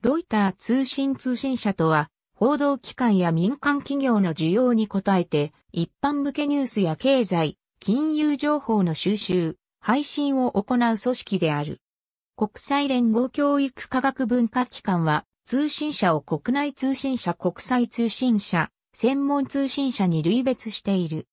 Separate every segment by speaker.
Speaker 1: ロイター通信通信社とは、報道機関や民間企業の需要に応えて、一般向けニュースや経済、金融情報の収集、配信を行う組織である。国際連合教育科学文化機関は、通信社を国内通信社国際通信社、専門通信社に類別している。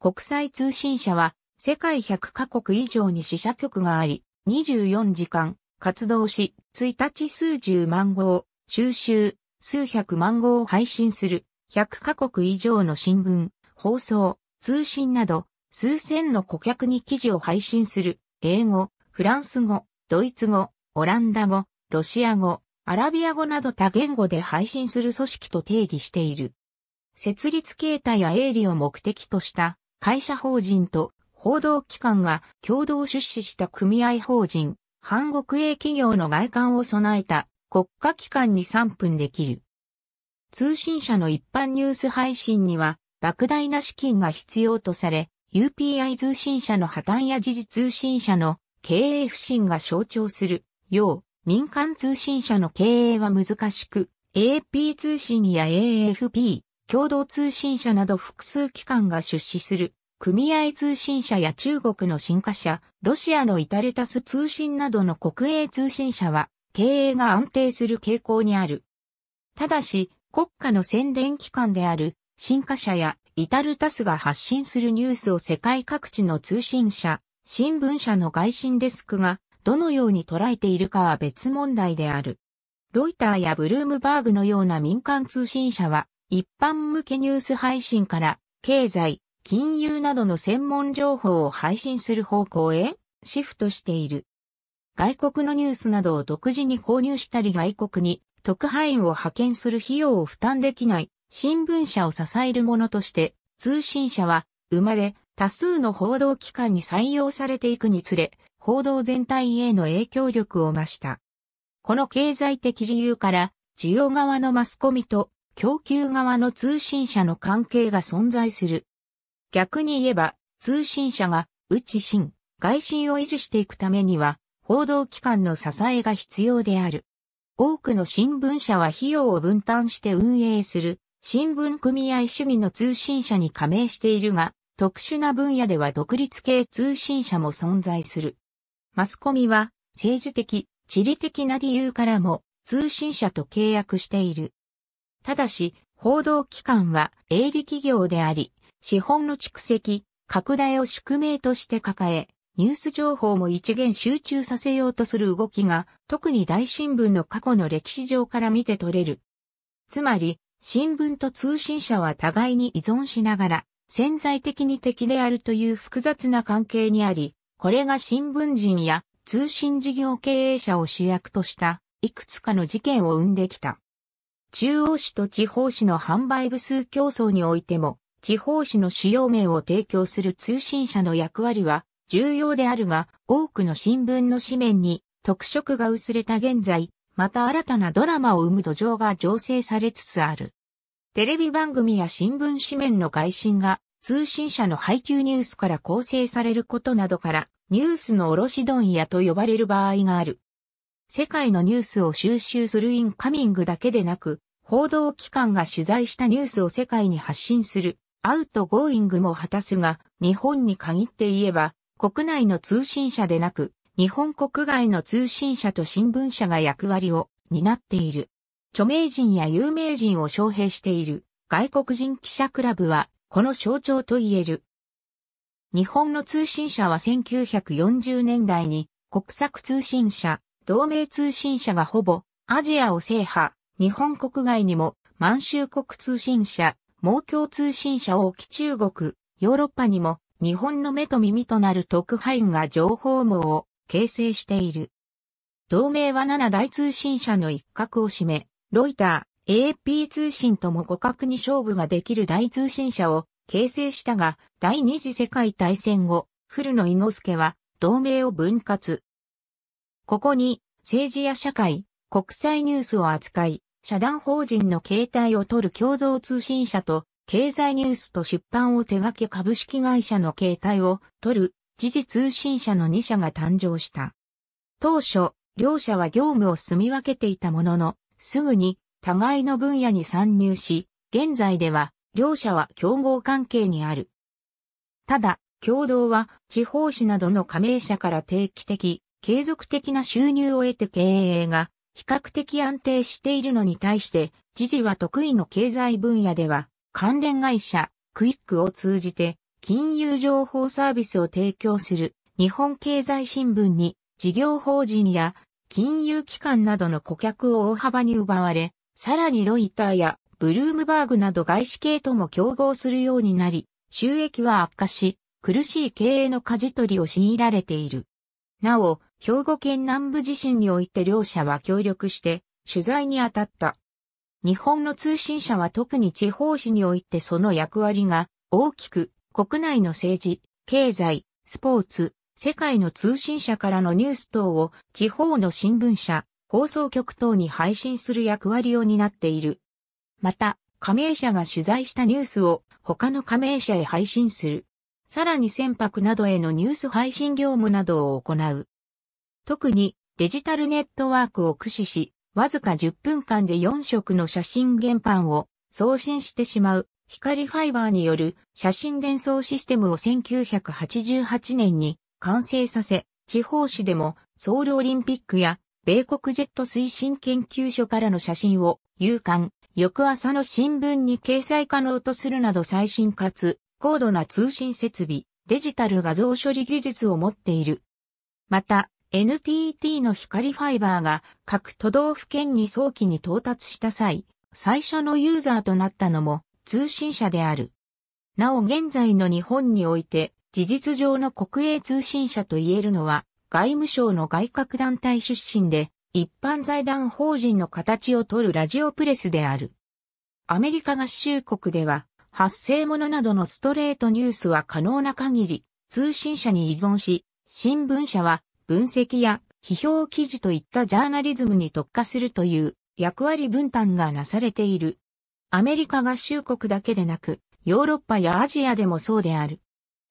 Speaker 1: 国際通信社は、世界100カ国以上に支社局があり、24時間、活動し、1日数十万号、収集、数百万号を配信する、100カ国以上の新聞、放送、通信など、数千の顧客に記事を配信する、英語、フランス語、ドイツ語、オランダ語、ロシア語、アラビア語など多言語で配信する組織と定義している。設立形態や営利を目的とした会社法人と報道機関が共同出資した組合法人、半国営企業の外観を備えた国家機関に3分できる。通信社の一般ニュース配信には莫大な資金が必要とされ、UPI 通信社の破綻や時事通信社の経営不振が象徴するよう、民間通信社の経営は難しく、AP 通信や AFP、共同通信社など複数機関が出資する、組合通信社や中国の新華社、ロシアのイタレタス通信などの国営通信社は、経営が安定する傾向にある。ただし、国家の宣伝機関である、新華社やイタルタスが発信するニュースを世界各地の通信社、新聞社の外信デスクがどのように捉えているかは別問題である。ロイターやブルームバーグのような民間通信社は一般向けニュース配信から経済、金融などの専門情報を配信する方向へシフトしている。外国のニュースなどを独自に購入したり外国に特派員を派遣する費用を負担できない新聞社を支えるものとして通信社は生まれ多数の報道機関に採用されていくにつれ報道全体への影響力を増した。この経済的理由から需要側のマスコミと供給側の通信社の関係が存在する。逆に言えば、通信社が、内信、外信を維持していくためには、報道機関の支えが必要である。多くの新聞社は費用を分担して運営する、新聞組合主義の通信社に加盟しているが、特殊な分野では独立系通信社も存在する。マスコミは、政治的、地理的な理由からも、通信社と契約している。ただし、報道機関は営利企業であり、資本の蓄積、拡大を宿命として抱え、ニュース情報も一元集中させようとする動きが、特に大新聞の過去の歴史上から見て取れる。つまり、新聞と通信社は互いに依存しながら、潜在的に敵であるという複雑な関係にあり、これが新聞人や通信事業経営者を主役としたいくつかの事件を生んできた。中央市と地方市の販売部数競争においても地方紙の主要名を提供する通信社の役割は重要であるが、多くの新聞の紙面に特色が薄れた現在、また新たなドラマを生む土壌が醸成されつつある。テレビ番組や新聞紙面の外信が通信社の配給ニュースから構成されることなどからニュースの卸問屋と呼ばれる場合がある。世界のニュースを収集するインカミングだけでなく、報道機関が取材したニュースを世界に発信するアウトゴーイングも果たすが、日本に限って言えば、国内の通信社でなく、日本国外の通信社と新聞社が役割を担っている。著名人や有名人を招聘している外国人記者クラブは、この象徴と言える。日本の通信社は1940年代に国策通信社、同盟通信社がほぼアジアを制覇、日本国外にも満州国通信社、盲共通信社を置き中国、ヨーロッパにも日本の目と耳となる特派員が情報網を形成している。同盟は7大通信社の一角を占め、ロイター、a p 通信とも互角に勝負ができる大通信社を形成したが、第二次世界大戦後、古野伊之助は同盟を分割。ここに政治や社会、国際ニュースを扱い、社団法人の携帯を取る共同通信社と、経済ニュースと出版を手掛け株式会社の携帯を取る、時事通信社の2社が誕生した。当初、両社は業務を住み分けていたものの、すぐに互いの分野に参入し、現在では両社は競合関係にある。ただ、共同は地方紙などの加盟者から定期的、継続的な収入を得て経営が比較的安定しているのに対して、知事は得意の経済分野では、関連会社、クイックを通じて、金融情報サービスを提供する、日本経済新聞に、事業法人や、金融機関などの顧客を大幅に奪われ、さらにロイターや、ブルームバーグなど外資系とも競合するようになり、収益は悪化し、苦しい経営の舵取りを強いられている。なお、兵庫県南部地震において両者は協力して取材に当たった。日本の通信社は特に地方紙においてその役割が大きく国内の政治、経済、スポーツ、世界の通信社からのニュース等を地方の新聞社、放送局等に配信する役割を担っている。また、加盟者が取材したニュースを他の加盟者へ配信する。さらに船舶などへのニュース配信業務などを行う。特にデジタルネットワークを駆使し、わずか10分間で4色の写真原版を送信してしまう光ファイバーによる写真伝送システムを1988年に完成させ、地方紙でもソウルオリンピックや米国ジェット推進研究所からの写真を夕刊、翌朝の新聞に掲載可能とするなど最新かつ高度な通信設備、デジタル画像処理技術を持っている。また、NTT の光ファイバーが各都道府県に早期に到達した際、最初のユーザーとなったのも通信社である。なお現在の日本において、事実上の国営通信社と言えるのは、外務省の外郭団体出身で、一般財団法人の形をとるラジオプレスである。アメリカ合衆国では、発生物などのストレートニュースは可能な限り通信社に依存し、新聞社は分析や批評記事といったジャーナリズムに特化するという役割分担がなされている。アメリカ合衆国だけでなく、ヨーロッパやアジアでもそうである。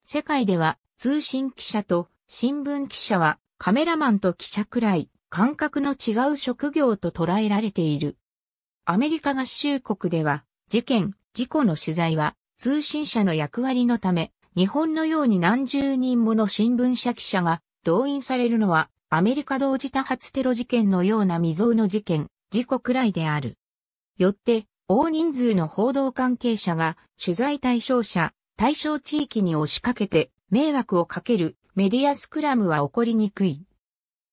Speaker 1: 世界では通信記者と新聞記者はカメラマンと記者くらい感覚の違う職業と捉えられている。アメリカ合衆国では事件、事故の取材は通信社の役割のため、日本のように何十人もの新聞社記者が動員されるのはアメリカ同時多発テロ事件のような未曾有の事件、事故くらいである。よって、大人数の報道関係者が取材対象者、対象地域に押しかけて迷惑をかけるメディアスクラムは起こりにくい。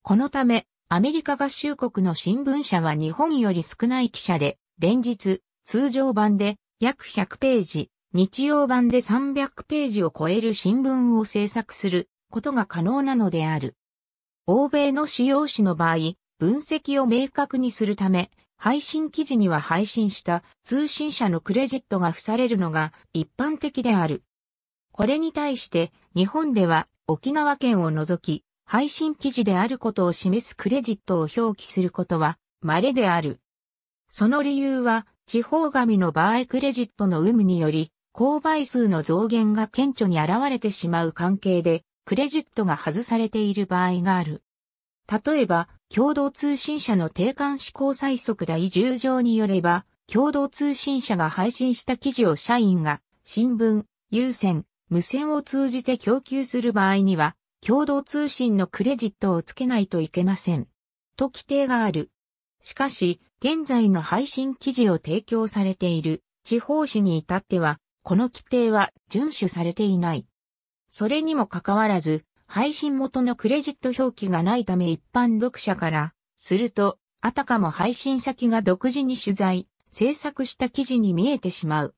Speaker 1: このため、アメリカ合衆国の新聞社は日本より少ない記者で、連日、通常版で約100ページ、日曜版で300ページを超える新聞を制作することが可能なのである。欧米の使用紙の場合、分析を明確にするため、配信記事には配信した通信社のクレジットが付されるのが一般的である。これに対して日本では沖縄県を除き配信記事であることを示すクレジットを表記することは稀である。その理由は地方紙の場合クレジットの有無により、購買数の増減が顕著に現れてしまう関係で、クレジットが外されている場合がある。例えば、共同通信社の定款施行最速第10条によれば、共同通信社が配信した記事を社員が新聞、有線、無線を通じて供給する場合には、共同通信のクレジットをつけないといけません。と規定がある。しかし、現在の配信記事を提供されている地方紙に至っては、この規定は遵守されていない。それにもかかわらず、配信元のクレジット表記がないため一般読者から、すると、あたかも配信先が独自に取材、制作した記事に見えてしまう。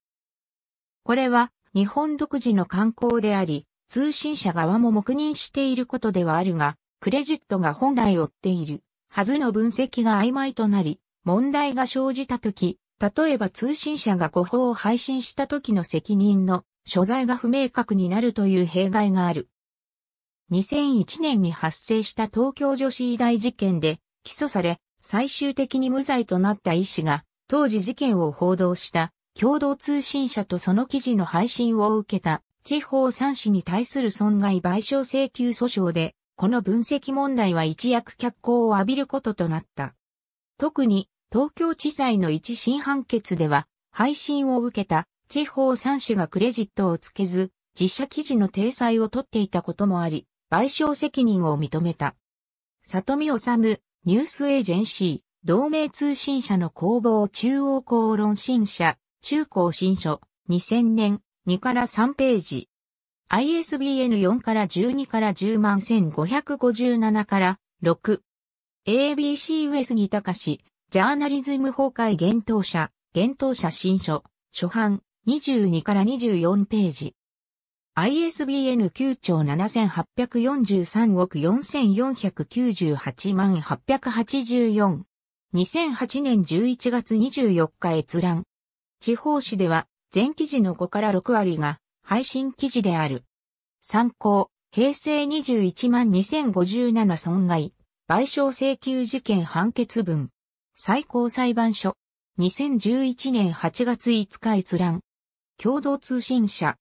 Speaker 1: これは、日本独自の観光であり、通信者側も黙認していることではあるが、クレジットが本来追っているはずの分析が曖昧となり、問題が生じたとき、例えば通信社が誤報を配信したときの責任の所在が不明確になるという弊害がある。2001年に発生した東京女子医大事件で起訴され、最終的に無罪となった医師が、当時事件を報道した共同通信社とその記事の配信を受けた地方三市に対する損害賠償請求訴訟で、この分析問題は一躍脚光を浴びることとなった。特に東京地裁の一審判決では、配信を受けた地方三市がクレジットをつけず、実写記事の体裁を取っていたこともあり、賠償責任を認めた。里見治、ニュースエージェンシー、同盟通信社の工房中央公論新社、中高新書、2000年、2から3ページ。ISBN4 から12から10万1557から6。ABC 上杉隆、ジャーナリズム崩壊厳冬者、厳冬者新書、初版、22から24ページ。ISBN 9兆7843億4498万884。2008年11月24日閲覧。地方紙では、全記事の5から6割が配信記事である。参考、平成21万2057損害。賠償請求事件判決文。最高裁判所。2011年8月5日閲覧。共同通信社。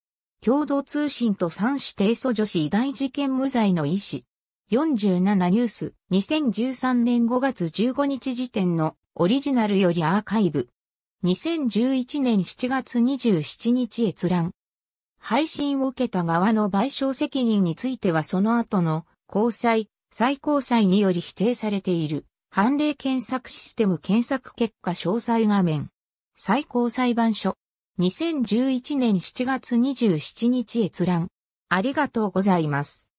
Speaker 1: 共同通信と3市提訴女子医大事件無罪の医師。47ニュース。2013年5月15日時点のオリジナルよりアーカイブ。2011年7月27日閲覧。配信を受けた側の賠償責任についてはその後の交際、最高裁により否定されている、判例検索システム検索結果詳細画面。最高裁判所。2011年7月27日閲覧。ありがとうございます。